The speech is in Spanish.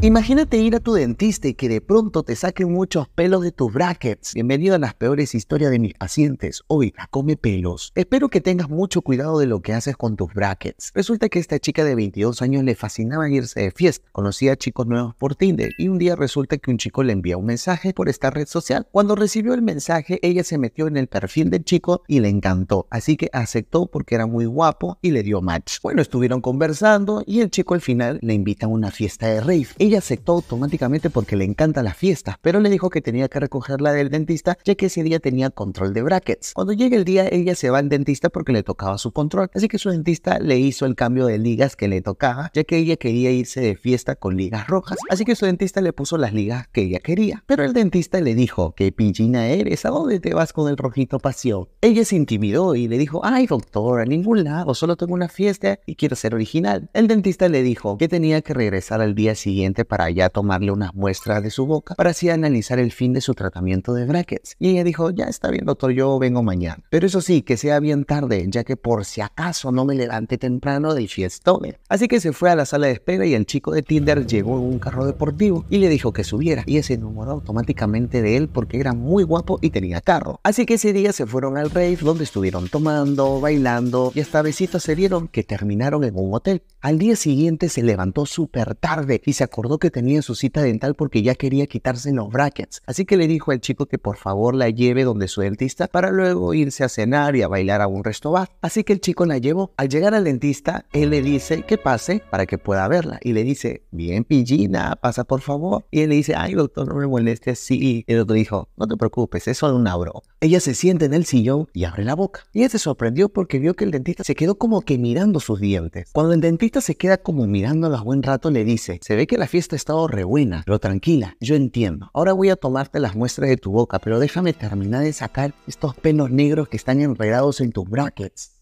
Imagínate ir a tu dentista y que de pronto te saquen muchos pelos de tus brackets. Bienvenido a las peores historias de mis pacientes. Hoy la come pelos. Espero que tengas mucho cuidado de lo que haces con tus brackets. Resulta que a esta chica de 22 años le fascinaba irse de fiesta. Conocía a chicos nuevos por Tinder y un día resulta que un chico le envía un mensaje por esta red social. Cuando recibió el mensaje, ella se metió en el perfil del chico y le encantó. Así que aceptó porque era muy guapo y le dio match. Bueno, estuvieron conversando y el chico al final le invita a una fiesta de rave ella aceptó automáticamente porque le encanta la fiesta, pero le dijo que tenía que recogerla del dentista ya que ese día tenía control de brackets. Cuando llega el día, ella se va al dentista porque le tocaba su control, así que su dentista le hizo el cambio de ligas que le tocaba, ya que ella quería irse de fiesta con ligas rojas, así que su dentista le puso las ligas que ella quería. Pero el dentista le dijo, ¿qué pillina eres? ¿A dónde te vas con el rojito pasión? Ella se intimidó y le dijo, ay doctor, a ningún lado, solo tengo una fiesta y quiero ser original. El dentista le dijo que tenía que regresar al día siguiente para ya tomarle unas muestras de su boca para así analizar el fin de su tratamiento de brackets. Y ella dijo, ya está bien doctor, yo vengo mañana. Pero eso sí, que sea bien tarde, ya que por si acaso no me levante temprano del fiestón. Así que se fue a la sala de espera y el chico de Tinder llegó en un carro deportivo y le dijo que subiera. Y se enamoró automáticamente de él porque era muy guapo y tenía carro. Así que ese día se fueron al rave donde estuvieron tomando, bailando y hasta besitos se dieron que terminaron en un hotel. Al día siguiente se levantó súper tarde y se acordó que tenía su cita dental porque ya quería quitarse los brackets, así que le dijo al chico que por favor la lleve donde su dentista para luego irse a cenar y a bailar a un resto Así que el chico la llevó. Al llegar al dentista, él le dice que pase para que pueda verla y le dice, bien pillina, pasa por favor. Y él le dice, ay doctor, no me moleste así. Y el otro dijo, no te preocupes, es solo un auro. Ella se siente en el sillón y abre la boca. Y él se sorprendió porque vio que el dentista se quedó como que mirando sus dientes. Cuando el dentista se queda como mirando mirándolas buen rato, le dice, se ve que la este estado re buena, pero tranquila, yo entiendo. Ahora voy a tomarte las muestras de tu boca, pero déjame terminar de sacar estos pelos negros que están enredados en tus brackets.